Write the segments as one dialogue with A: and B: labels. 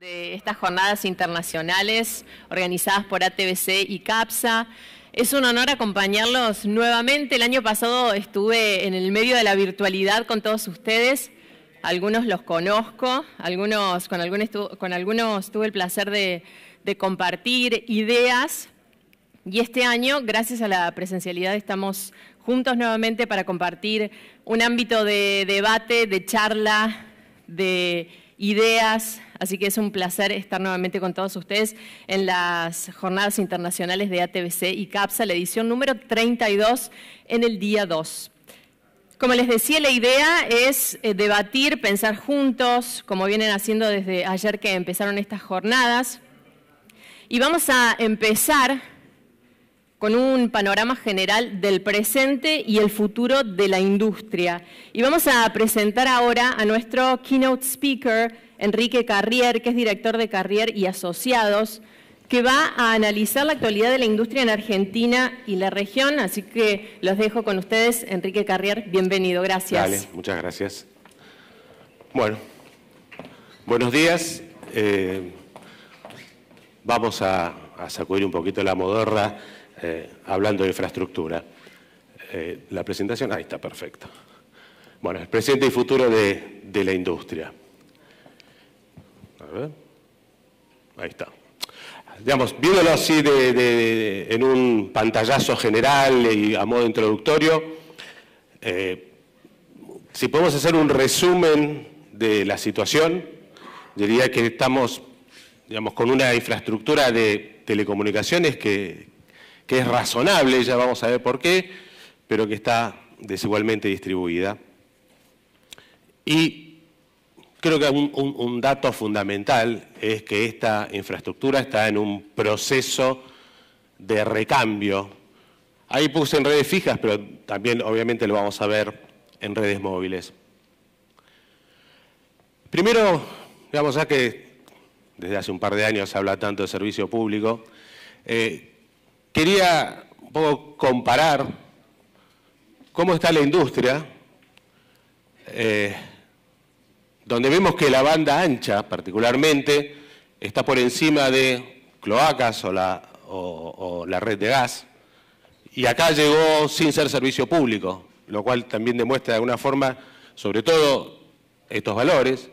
A: de estas jornadas internacionales organizadas por ATBC y CAPSA. Es un honor acompañarlos nuevamente. El año pasado estuve en el medio de la virtualidad con todos ustedes. Algunos los conozco, algunos, con, algunos, con algunos tuve el placer de, de compartir ideas. Y este año, gracias a la presencialidad, estamos juntos nuevamente para compartir un ámbito de debate, de charla, de ideas. Así que es un placer estar nuevamente con todos ustedes en las jornadas internacionales de ATBC y CAPSA, la edición número 32 en el día 2. Como les decía, la idea es eh, debatir, pensar juntos, como vienen haciendo desde ayer que empezaron estas jornadas. Y vamos a empezar con un panorama general del presente y el futuro de la industria. Y vamos a presentar ahora a nuestro keynote speaker, Enrique Carrier, que es director de Carrier y Asociados, que va a analizar la actualidad de la industria en Argentina y la región. Así que los dejo con ustedes. Enrique Carrier, bienvenido. Gracias. Vale,
B: muchas gracias. Bueno, buenos días. Eh, vamos a, a sacudir un poquito la modorra eh, hablando de infraestructura. Eh, la presentación, ahí está, perfecto. Bueno, el presente y futuro de, la industria. A ver. Ahí está. Digamos, viéndolo así de, en un pantallazo general y a modo introductorio, eh, si podemos hacer un resumen de la situación, diría que estamos digamos, con una infraestructura de telecomunicaciones que, que es razonable, ya vamos a ver por qué, pero que está desigualmente distribuida. Y creo que un, dato fundamental es que esta infraestructura está en un proceso de recambio. Ahí puse en redes fijas, pero también obviamente lo vamos a ver en redes móviles. Primero, digamos ya que desde hace un par de años se habla tanto de servicio público, eh, Quería un poco comparar cómo está la industria, eh, donde vemos que la banda ancha, particularmente, está por encima de cloacas o la red de gas, y acá llegó sin ser servicio público, lo cual también demuestra de alguna forma, sobre todo, estos valores,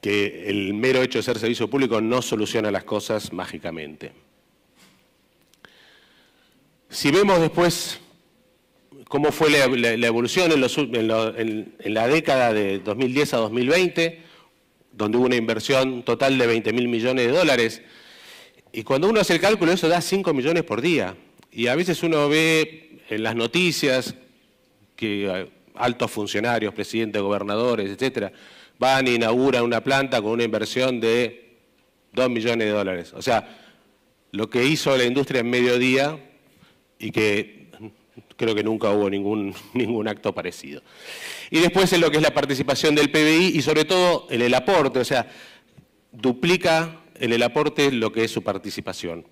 B: que el mero hecho de ser servicio público no soluciona las cosas mágicamente. Si vemos después cómo fue la, evolución en, la década de 2010 a 2020, donde hubo una inversión total de 20 mil millones de dólares, y cuando uno hace el cálculo eso da 5 millones por día. Y a veces uno ve en las noticias que eh, altos funcionarios, presidentes, gobernadores, etcétera, van e inauguran una planta con una inversión de 2 millones de dólares. O sea, lo que hizo la industria en mediodía y que creo que nunca hubo ningún, ningún acto parecido. Y después en lo que es la participación del PBI y sobre todo en el aporte, o sea, duplica en el aporte lo que es su participación.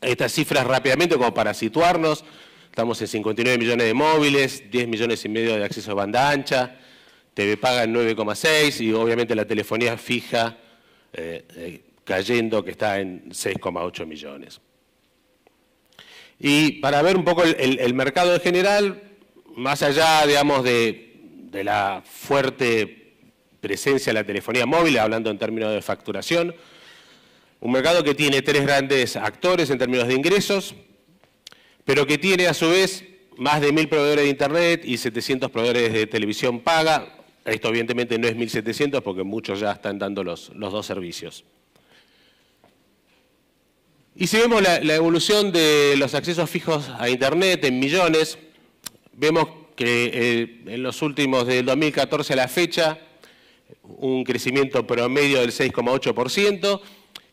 B: Estas cifras rápidamente como para situarnos, estamos en 59 millones de móviles, 10 millones y medio de acceso a banda ancha, TV paga en 9,6 y obviamente la telefonía fija eh, eh, cayendo que está en 6,8 millones. Y para ver un poco el, mercado en general, más allá, de, la fuerte presencia de la telefonía móvil, hablando en términos de facturación, un mercado que tiene tres grandes actores en términos de ingresos, pero que tiene a su vez más de mil proveedores de Internet y 700 proveedores de televisión paga. Esto evidentemente no es 1.700 porque muchos ya están dando los dos servicios. Y si vemos la, evolución de los accesos fijos a Internet en millones, vemos que eh, en los últimos del 2014 a la fecha, un crecimiento promedio del 6,8%,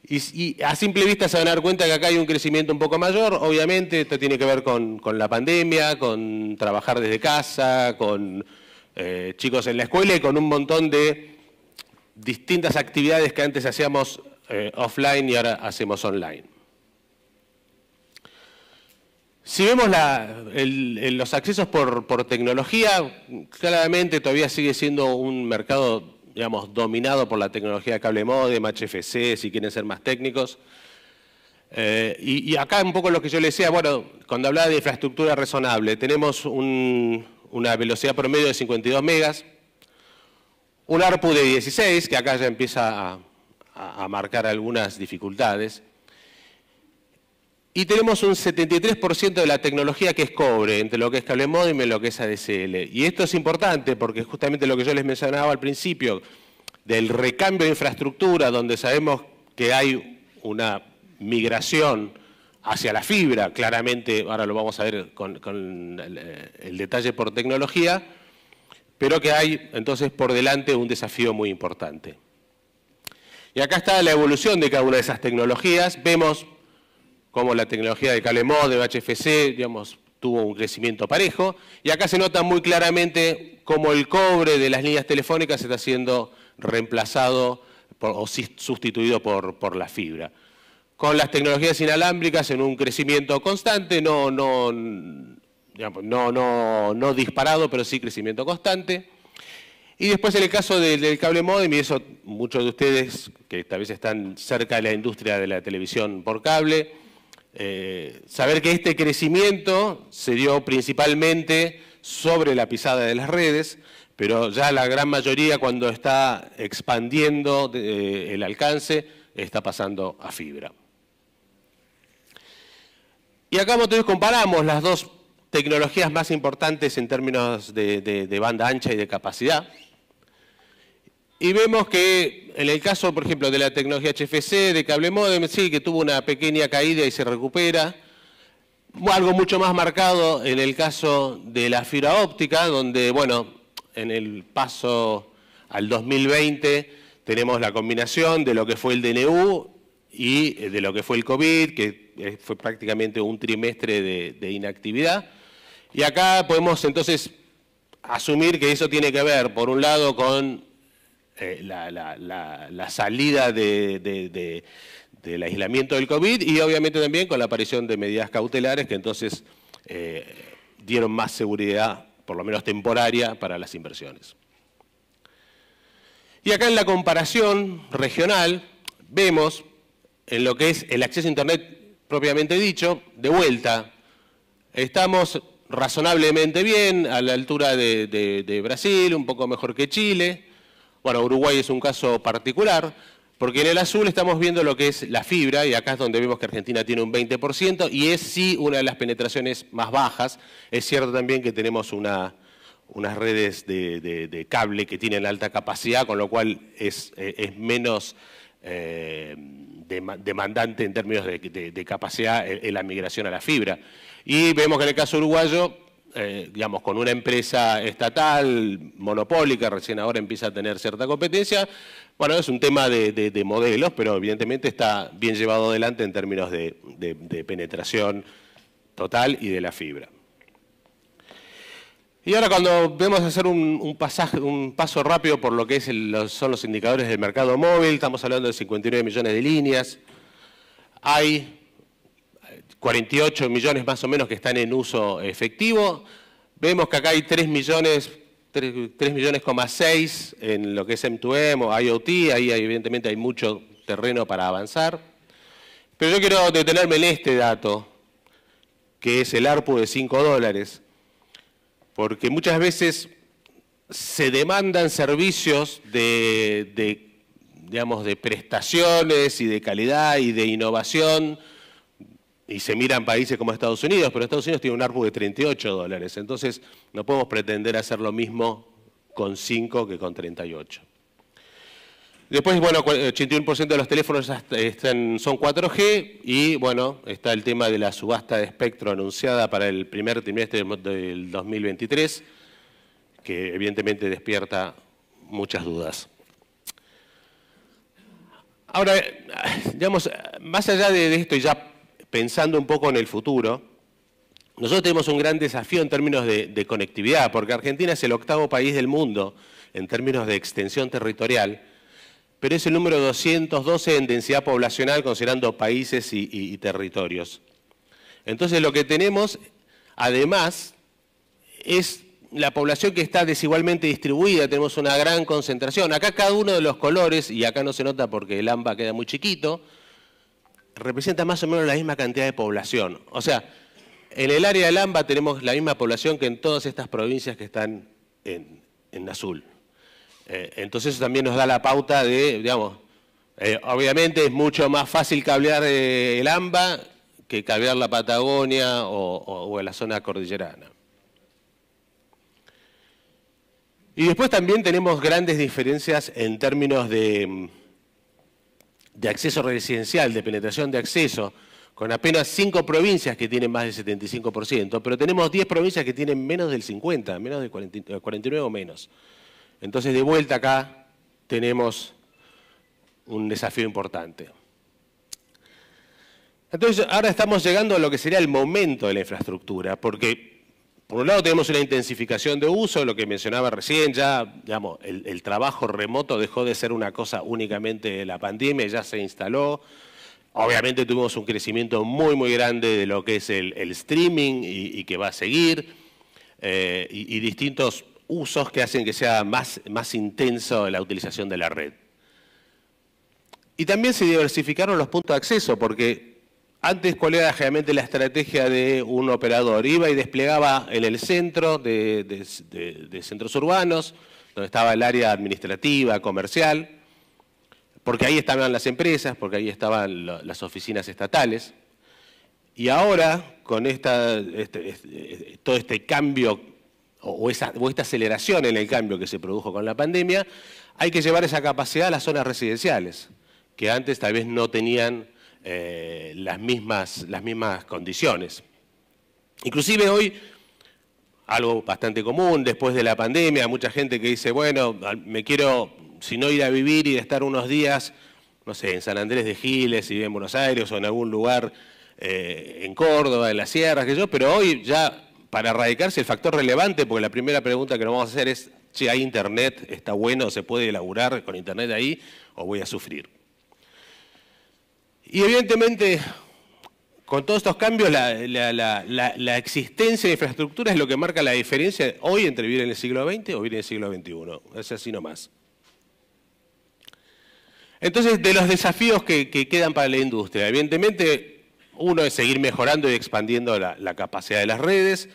B: y, a simple vista se van a dar cuenta que acá hay un crecimiento un poco mayor, obviamente esto tiene que ver con, la pandemia, con trabajar desde casa, con eh, chicos en la escuela y con un montón de distintas actividades que antes hacíamos eh, offline y ahora hacemos online. Si vemos los accesos por, tecnología, claramente todavía sigue siendo un mercado, digamos, dominado por la tecnología de cable modem, HFC, si quieren ser más técnicos. Eh, y, acá un poco lo que yo le decía, bueno, cuando hablaba de infraestructura razonable, tenemos una velocidad promedio de 52 megas, un ARPU de 16, que acá ya empieza a marcar algunas dificultades, y tenemos un 73% de la tecnología que es cobre, entre lo que es cable modem y lo que es ADSL. Y esto es importante porque es justamente lo que yo les mencionaba al principio, del recambio de infraestructura, donde sabemos que hay una migración hacia la fibra, claramente, ahora lo vamos a ver con, el, eh, el, detalle por tecnología, pero que hay entonces por delante un desafío muy importante. Y acá está la evolución de cada una de esas tecnologías. Vemos como la tecnología de Calemod, de HFC, digamos, tuvo un crecimiento parejo. Y acá se nota muy claramente cómo el cobre de las líneas telefónicas está siendo reemplazado o sustituido por, la fibra. Con las tecnologías inalámbricas en un crecimiento constante, no, no, disparado, pero sí crecimiento constante. Y después en el caso del, del, cable modem, y eso muchos de ustedes que tal vez están cerca de la industria de la televisión por cable, eh, saber que este crecimiento se dio principalmente sobre la pisada de las redes, pero ya la gran mayoría cuando está expandiendo eh, el alcance está pasando a fibra. Y acá entonces comparamos las dos tecnologías más importantes en términos de banda ancha y de capacidad. Y vemos que en el caso, por ejemplo, de la tecnología HFC, de cable modem, sí, que tuvo una pequeña caída y se recupera. Algo mucho más marcado en el caso de la fibra óptica, donde, bueno, en el paso al 2020 tenemos la combinación de lo que fue el DNU y eh, de lo que fue el COVID, que eh, fue prácticamente un trimestre de, de inactividad. Y acá podemos entonces asumir que eso tiene que ver, por un lado, con eh, la, salida del aislamiento del COVID y obviamente también con la aparición de medidas cautelares que entonces eh, dieron más seguridad, por lo menos temporaria, para las inversiones. Y acá en la comparación regional vemos en lo que es el acceso a Internet propiamente dicho, de vuelta, estamos razonablemente bien, a la altura de, Brasil, un poco mejor que Chile, bueno, Uruguay es un caso particular, porque en el azul estamos viendo lo que es la fibra, y acá es donde vemos que Argentina tiene un 20%, y es sí una de las penetraciones más bajas. Es cierto también que tenemos unas redes de, cable que tienen alta capacidad, con lo cual es, eh, menos eh, demandante en términos de, de capacidad en eh, la migración a la fibra. Y vemos que en el caso uruguayo eh, digamos, con una empresa estatal, monopólica, recién ahora empieza a tener cierta competencia. Bueno, es un tema de, modelos, pero evidentemente está bien llevado adelante en términos de, penetración total y de la fibra. Y ahora cuando vemos hacer un, pasaje, un paso rápido por lo que son los indicadores del mercado móvil, estamos hablando de 59 millones de líneas, hay 48 millones más o menos que están en uso efectivo. Vemos que acá hay 3 millones, 3, millones, 6 en lo que es M2M o IoT, ahí evidentemente hay mucho terreno para avanzar. Pero yo quiero detenerme en este dato, que es el ARPU de 5 dólares, porque muchas veces se demandan servicios de digamos, de prestaciones y de calidad y de innovación, y se miran países como Estados Unidos, pero Estados Unidos tiene un ARPU de 38 dólares. Entonces, no podemos pretender hacer lo mismo con 5 que con 38. Después, bueno, el 81% de los teléfonos son 4G y, bueno, está el tema de la subasta de espectro anunciada para el primer trimestre del 2023, que evidentemente despierta muchas dudas. Ahora, eh, digamos, más allá de esto y ya pensando un poco en el futuro, nosotros tenemos un gran desafío en términos de, conectividad, porque Argentina es el octavo país del mundo en términos de extensión territorial, pero es el número 212 en densidad poblacional considerando países y, territorios. Entonces lo que tenemos, además, es la población que está desigualmente distribuida, tenemos una gran concentración. Acá cada uno de los colores, y acá no se nota porque el AMBA queda muy chiquito, representa más o menos la misma cantidad de población. O sea, en el área del AMBA tenemos la misma población que en todas estas provincias que están en, azul. Eh, entonces eso también nos da la pauta de, digamos, eh, obviamente es mucho más fácil cablear el AMBA que cablear la Patagonia o la zona cordillerana. Y después también tenemos grandes diferencias en términos de mm, de acceso residencial, de penetración de acceso, con apenas cinco provincias que tienen más del 75%, pero tenemos 10 provincias que tienen menos del 50, menos del 49 eh, o menos. Entonces, de vuelta acá tenemos un desafío importante. Entonces, ahora estamos llegando a lo que sería el momento de la infraestructura, porque por un lado tenemos una intensificación de uso, lo que mencionaba recién, ya el, trabajo remoto dejó de ser una cosa únicamente de la pandemia, ya se instaló. Obviamente tuvimos un crecimiento muy, muy grande de lo que es el, streaming y, que va a seguir, eh, y, distintos usos que hacen que sea más, más intenso la utilización de la red. Y también se diversificaron los puntos de acceso, porque antes, ¿cuál era realmente la estrategia de un operador? Iba y desplegaba en el centro de, centros urbanos, donde estaba el área administrativa, comercial, porque ahí estaban las empresas, porque ahí estaban las oficinas estatales. Y ahora, con esta, este, este, todo este cambio o, esa, o, esta aceleración en el cambio que se produjo con la pandemia, hay que llevar esa capacidad a las zonas residenciales, que antes tal vez no tenían eh, las, mismas, las mismas condiciones. Inclusive hoy, algo bastante común, después de la pandemia, mucha gente que dice, bueno, me quiero, si no ir a vivir y estar unos días, no sé, en San Andrés de Giles, si en Buenos Aires o en algún lugar eh, en Córdoba, en la sierra que yo, pero hoy ya para erradicarse el factor relevante, porque la primera pregunta que nos vamos a hacer es, si ¿hay internet? ¿Está bueno? ¿Se puede elaborar con internet ahí? ¿O voy a sufrir? Y evidentemente, con todos estos cambios, la, existencia de infraestructura es lo que marca la diferencia hoy entre vivir en el siglo XX o vivir en el siglo XXI. Es así nomás. Entonces, de los desafíos que quedan para la industria, evidentemente, uno es seguir mejorando y expandiendo la capacidad de las redes.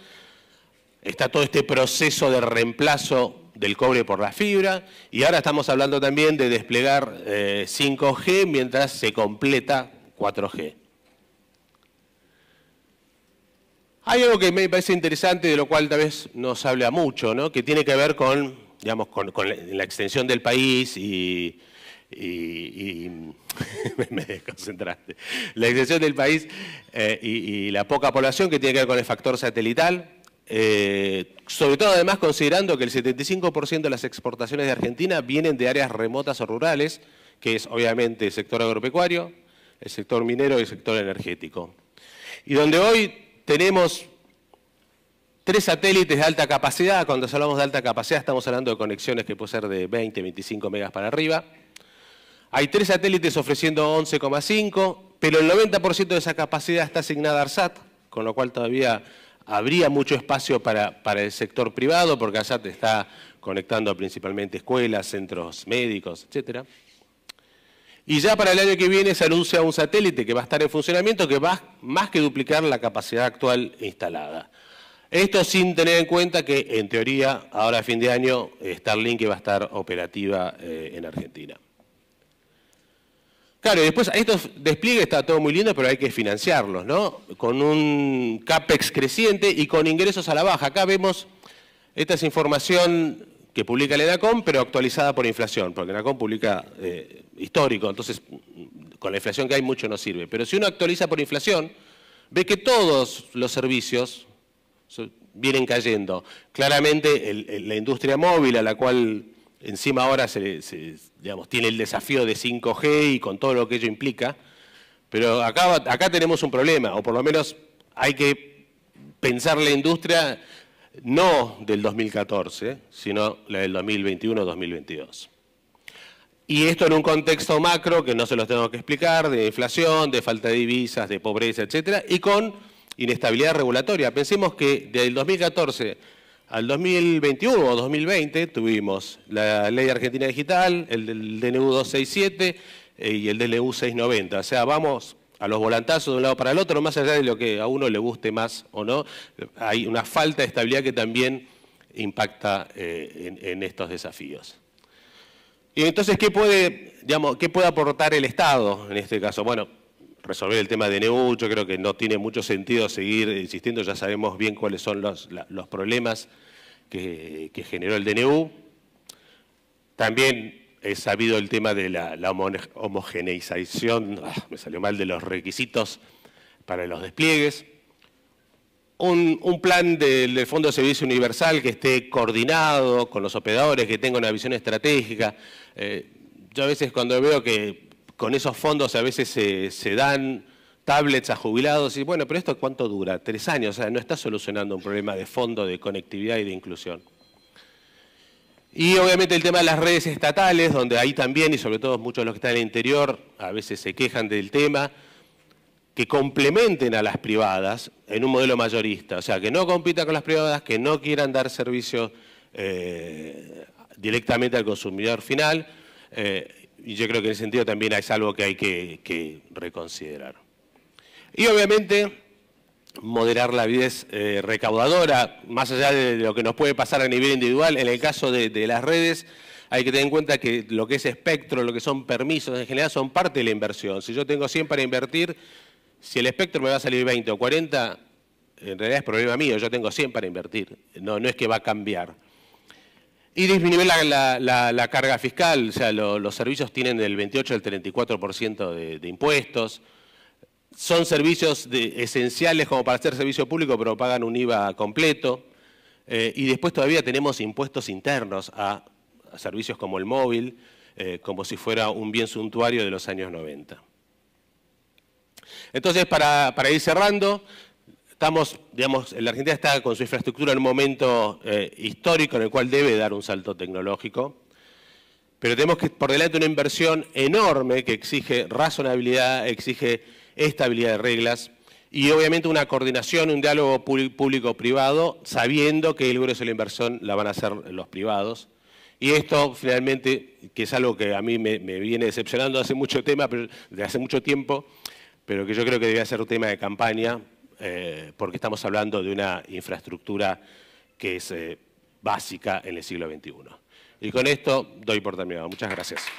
B: Está todo este proceso de reemplazo del cobre por la fibra y ahora estamos hablando también de desplegar 5G eh, mientras se completa 4G. Hay algo que me parece interesante de lo cual tal vez no se habla mucho, ¿no? que tiene que ver con, digamos, con, la extensión del país y, me la extensión del país eh, y la poca población que tiene que ver con el factor satelital eh, sobre todo además considerando que el 75% de las exportaciones de Argentina vienen de áreas remotas o rurales, que es obviamente el sector agropecuario, el sector minero y el sector energético. Y donde hoy tenemos tres satélites de alta capacidad, cuando hablamos de alta capacidad estamos hablando de conexiones que puede ser de 20, 25 megas para arriba. Hay tres satélites ofreciendo 11,5, pero el 90% de esa capacidad está asignada a ARSAT, con lo cual todavía habría mucho espacio para, el sector privado, porque allá te está conectando principalmente escuelas, centros médicos, etc. Y ya para el año que viene se anuncia un satélite que va a estar en funcionamiento, que va más que duplicar la capacidad actual instalada. Esto sin tener en cuenta que, en teoría, ahora a fin de año, Starlink va a estar operativa eh, en Argentina. Claro, y después estos despliegues está todo muy lindo, pero hay que financiarlos, ¿no? Con un CAPEX creciente y con ingresos a la baja. Acá vemos, esta es información que publica el ENACOM, pero actualizada por inflación, porque la ENACOM publica eh, histórico, entonces con la inflación que hay mucho no sirve. Pero si uno actualiza por inflación, ve que todos los servicios vienen cayendo. Claramente la industria móvil a la cual encima ahora se, digamos, tiene el desafío de 5G y con todo lo que ello implica, pero acá, tenemos un problema, o por lo menos hay que pensar la industria no del 2014, sino la del 2021-2022. Y esto en un contexto macro que no se los tengo que explicar, de inflación, de falta de divisas, de pobreza, etcétera, y con inestabilidad regulatoria. Pensemos que el 2014 al 2021 o 2020 tuvimos la Ley Argentina Digital, el, DNU 267 eh, y el DNU 690. O sea, vamos a los volantazos de un lado para el otro, más allá de lo que a uno le guste más o no, hay una falta de estabilidad que también impacta eh, en, estos desafíos. Y entonces, ¿qué puede, digamos, ¿qué puede aportar el Estado en este caso? Bueno, resolver el tema de DNU, yo creo que no tiene mucho sentido seguir insistiendo, ya sabemos bien cuáles son los, problemas que, generó el DNU. También he sabido el tema de la, homogeneización, ah, me salió mal, de los requisitos para los despliegues. Un, plan del, Fondo de Servicio Universal que esté coordinado con los operadores, que tenga una visión estratégica. Eh, yo a veces cuando veo que con esos fondos a veces se, dan tablets a jubilados y bueno, pero esto cuánto dura? Tres años, o sea, no está solucionando un problema de fondo, de conectividad y de inclusión. Y obviamente el tema de las redes estatales, donde ahí también, y sobre todo muchos de los que están en el interior, a veces se quejan del tema, que complementen a las privadas en un modelo mayorista, o sea, que no compitan con las privadas, que no quieran dar servicio eh, directamente al consumidor final, eh, y yo creo que en ese sentido también es algo que hay que, reconsiderar. Y obviamente moderar la vida eh, recaudadora, más allá de lo que nos puede pasar a nivel individual, en el caso de, las redes hay que tener en cuenta que lo que es espectro, lo que son permisos en general son parte de la inversión. Si yo tengo 100 para invertir, si el espectro me va a salir 20 o 40, en realidad es problema mío, yo tengo 100 para invertir, no, no es que va a cambiar. Y disminuye la, carga fiscal, o sea, los servicios tienen del 28 al 34% de, de impuestos, son servicios esenciales como para hacer servicio público, pero pagan un IVA completo. Eh, y después todavía tenemos impuestos internos a, servicios como el móvil, eh, como si fuera un bien suntuario de los años 90. Entonces, para ir cerrando, Estamos, digamos, la Argentina está con su infraestructura en un momento eh, histórico en el cual debe dar un salto tecnológico, pero tenemos que por delante una inversión enorme que exige razonabilidad, exige estabilidad de reglas y obviamente una coordinación, un diálogo público-privado, sabiendo que el grueso de la inversión la van a hacer los privados. Y esto finalmente, que es algo que a mí me, viene decepcionando hace mucho tema, pero, de hace mucho tiempo, pero que yo creo que debía ser un tema de campaña, eh, porque estamos hablando de una infraestructura que es eh, básica en el siglo XXI. Y con esto doy por terminado. Muchas gracias.